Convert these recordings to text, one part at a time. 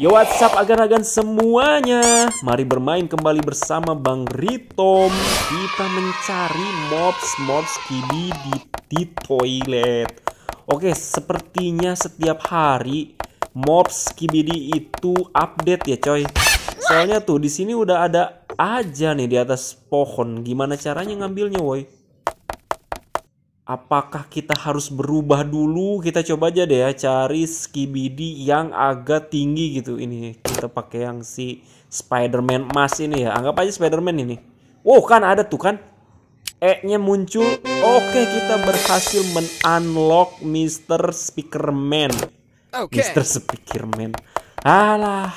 Yo WhatsApp agar agan-agan semuanya Mari bermain kembali bersama Bang Ritom Kita mencari mobs-mobs kibi di, di toilet Oke sepertinya setiap hari Mobs kibidi itu update ya coy Soalnya tuh di sini udah ada aja nih di atas pohon Gimana caranya ngambilnya woi apakah kita harus berubah dulu kita coba aja deh ya cari skibidi yang agak tinggi gitu ini kita pakai yang si Spiderman emas ini ya anggap aja Spiderman ini wow kan ada tuh kan E nya muncul oke kita berhasil menunlock Mr. Speakerman okay. Mr. Speakerman alah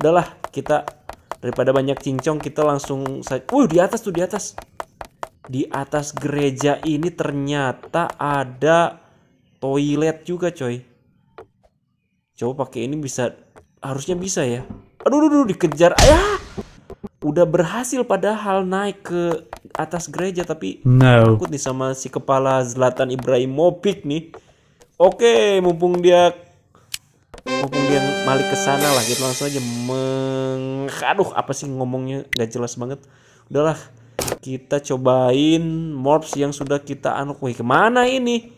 udahlah kita daripada banyak cincong kita langsung saja di atas tuh di atas di atas gereja ini ternyata ada toilet juga coy coba pakai ini bisa harusnya bisa ya aduh aduh, aduh dikejar ayah udah berhasil padahal naik ke atas gereja tapi no. takut nih sama si kepala Zlatan Ibrahimovic nih oke mumpung dia mumpung dia malik ke sana lah kita langsung aja meng aduh apa sih ngomongnya gak jelas banget udahlah kita cobain morphs yang sudah kita anu Wih, kemana ini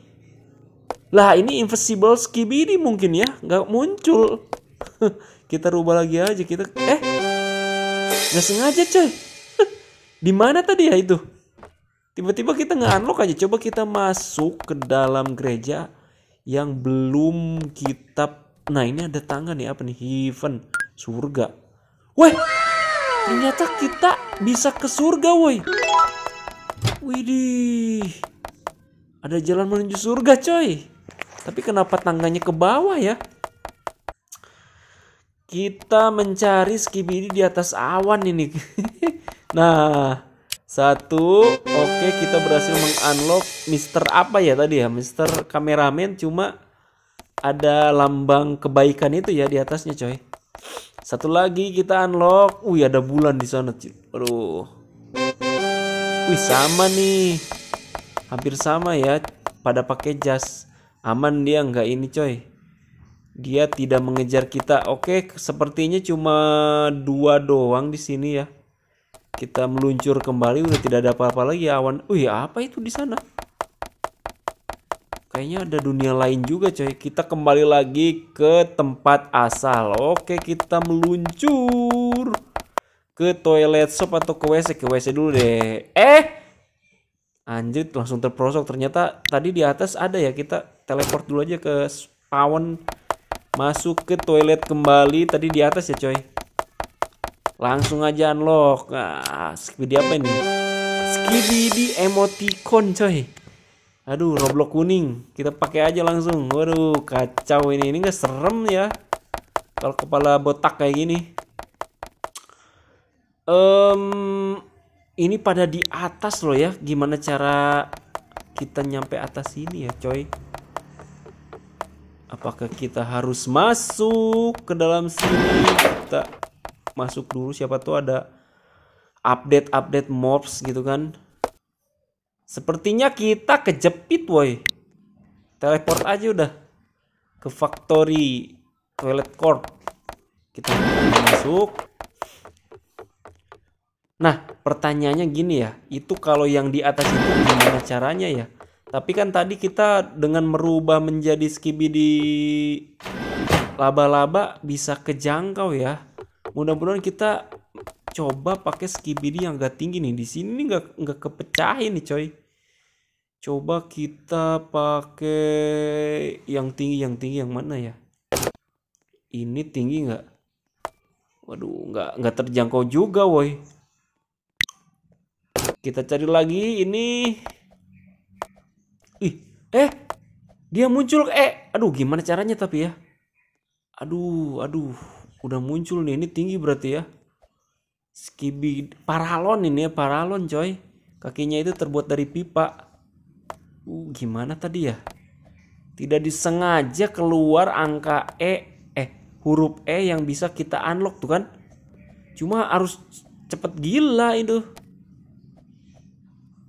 lah ini invisible skibidi mungkin ya nggak muncul kita rubah lagi aja kita eh nggak sengaja coy di mana tadi ya itu tiba-tiba kita nggak unlock aja coba kita masuk ke dalam gereja yang belum kita nah ini ada tangga nih apa nih heaven surga weh Ternyata kita bisa ke surga woi. Widih. Ada jalan menuju surga coy. Tapi kenapa tangganya ke bawah ya? Kita mencari skibidi di atas awan ini. nah, satu, oke kita berhasil mengunlock Mister apa ya tadi ya, Mister Kameramen cuma ada lambang kebaikan itu ya di atasnya coy. Satu lagi kita unlock. Wih ada bulan di sana, cuy. Aduh. Wih sama nih. Hampir sama ya. Pada pakai jas. Aman dia nggak ini, coy. Dia tidak mengejar kita. Oke, sepertinya cuma dua doang di sini ya. Kita meluncur kembali udah tidak ada apa-apa lagi ya, awan. Wih, apa itu di sana? kayaknya ada dunia lain juga coy. Kita kembali lagi ke tempat asal. Oke, kita meluncur ke toilet shop atau ke WC. Ke WC dulu deh. Eh! Anjir, langsung terprosok. Ternyata tadi di atas ada ya. Kita teleport dulu aja ke spawn. Masuk ke toilet kembali. Tadi di atas ya coy. Langsung aja unlock. Nah, skibidi apa ini? Skibidi emoticon coy. Aduh, Roblox kuning. Kita pakai aja langsung. Waduh, kacau ini. Ini nggak serem ya. Kalau kepala botak kayak gini. Um, ini pada di atas loh ya. Gimana cara kita nyampe atas ini ya, coy? Apakah kita harus masuk ke dalam sini? Kita masuk dulu siapa tuh ada update-update mobs gitu kan. Sepertinya kita kejepit woi. Teleport aja udah ke factory toilet court. Kita masuk. Nah, pertanyaannya gini ya, itu kalau yang di atas itu gimana caranya ya? Tapi kan tadi kita dengan merubah menjadi skibidi laba-laba bisa kejangkau ya. Mudah-mudahan kita coba pakai skibidi yang gak tinggi nih. Di sini nggak nggak kepecahin nih coy coba kita pakai yang tinggi yang tinggi yang mana ya ini tinggi nggak waduh nggak nggak terjangkau juga woi kita cari lagi ini ih eh dia muncul eh aduh gimana caranya tapi ya aduh aduh udah muncul nih ini tinggi berarti ya skibi paralon ini ya paralon coy kakinya itu terbuat dari pipa uh, gimana tadi ya tidak disengaja keluar angka e eh huruf e yang bisa kita unlock tuh kan cuma harus cepet gila itu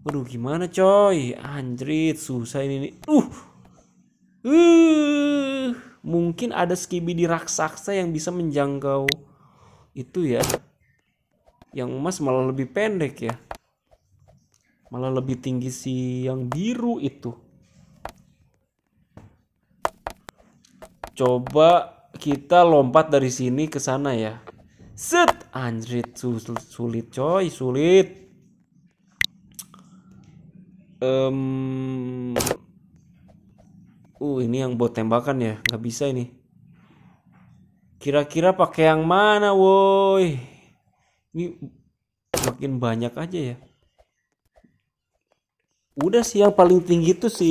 Waduh gimana coy Anjrit susah ini nih Uh uh, mungkin ada skibi di raksasa yang bisa menjangkau itu ya. Yang emas malah lebih pendek ya malah lebih tinggi si yang biru itu coba kita lompat dari sini ke sana ya set anjrit sulit, sulit coy sulit um, uh ini yang buat tembakan ya nggak bisa ini kira-kira pakai yang mana woi ini makin banyak aja ya udah sih yang paling tinggi tuh si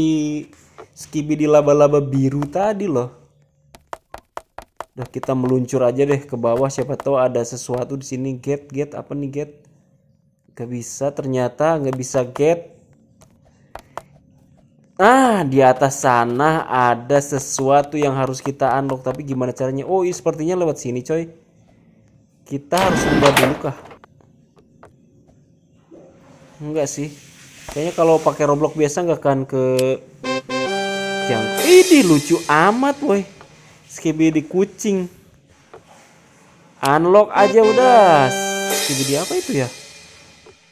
Skibi di laba-laba biru tadi loh. Udah kita meluncur aja deh ke bawah siapa tahu ada sesuatu di sini get get apa nih get? Gak bisa ternyata nggak bisa get. Ah di atas sana ada sesuatu yang harus kita unlock tapi gimana caranya? Oh iya sepertinya lewat sini coy. Kita harus buka dulu kah? Enggak sih. Kayaknya kalau pakai Roblox biasa nggak akan ke yang ini lucu amat woi. Skibidi kucing. Unlock aja udah. Skibidi apa itu ya?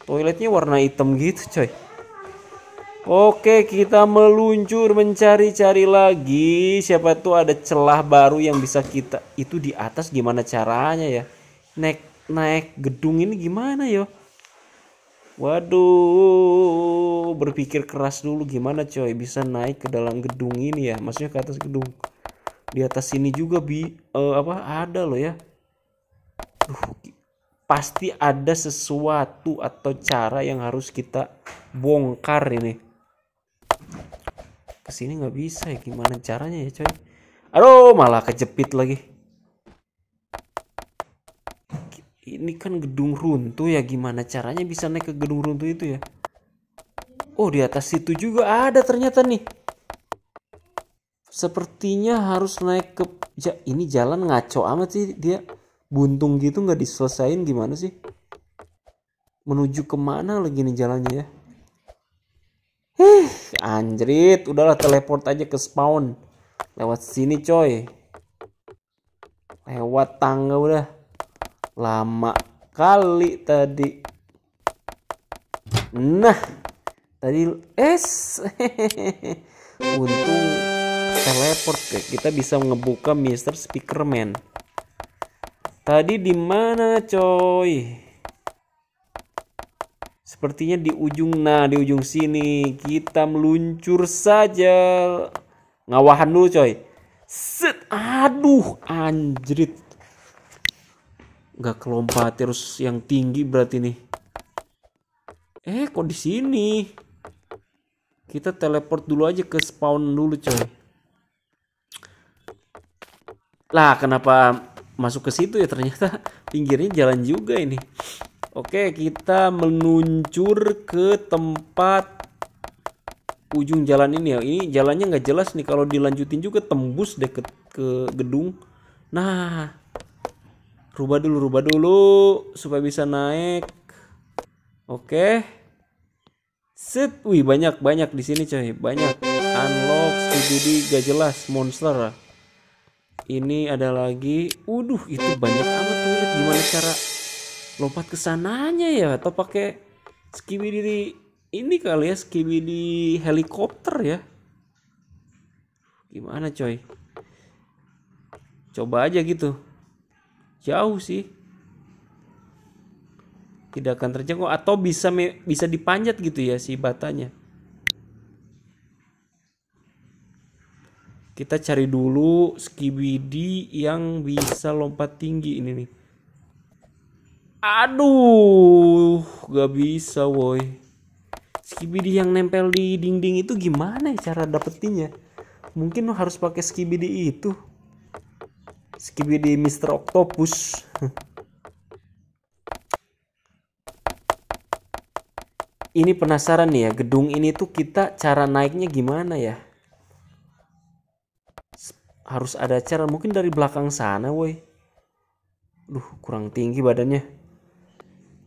Toiletnya warna hitam gitu, coy. Oke, kita meluncur mencari-cari lagi. Siapa tuh ada celah baru yang bisa kita itu di atas gimana caranya ya? Naik naik gedung ini gimana yo? Waduh, berpikir keras dulu gimana coy bisa naik ke dalam gedung ini ya, maksudnya ke atas gedung. Di atas sini juga bi uh, apa ada loh ya. Duh, pasti ada sesuatu atau cara yang harus kita bongkar ini. Kesini nggak bisa ya, gimana caranya ya coy? Aduh, malah kejepit lagi. ini kan gedung runtuh ya gimana caranya bisa naik ke gedung runtuh itu ya oh di atas situ juga ada ternyata nih sepertinya harus naik ke ya, ini jalan ngaco amat sih dia buntung gitu nggak diselesain gimana sih menuju kemana lagi nih jalannya ya Hih, anjrit, udahlah teleport aja ke spawn. Lewat sini coy. Lewat tangga udah lama kali tadi nah tadi es untung teleport ya. kita bisa ngebuka Mister Speakerman tadi di mana coy sepertinya di ujung nah di ujung sini kita meluncur saja ngawahan dulu coy set aduh anjrit nggak kelompat terus yang tinggi berarti nih eh kok di sini kita teleport dulu aja ke spawn dulu coy lah kenapa masuk ke situ ya ternyata pinggirnya jalan juga ini oke kita meluncur ke tempat ujung jalan ini ya ini jalannya nggak jelas nih kalau dilanjutin juga tembus deket ke gedung nah rubah dulu rubah dulu supaya bisa naik oke okay. set wih banyak banyak di sini coy banyak unlock CBD gak jelas monster ini ada lagi uduh itu banyak amat toilet gimana cara lompat ke sananya ya atau pakai skibi diri ini kali ya skibi di helikopter ya gimana coy coba aja gitu jauh sih tidak akan terjangkau atau bisa bisa dipanjat gitu ya si batanya kita cari dulu skibidi yang bisa lompat tinggi ini nih aduh gak bisa woi skibidi yang nempel di dinding itu gimana ya cara dapetinnya mungkin harus pakai skibidi itu di Mr. Octopus. ini penasaran nih ya, gedung ini tuh kita cara naiknya gimana ya? Harus ada cara mungkin dari belakang sana, woi. Duh, kurang tinggi badannya.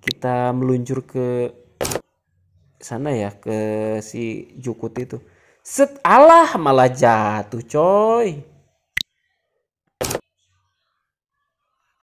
Kita meluncur ke sana ya, ke si Jukut itu. Set Allah malah jatuh, coy.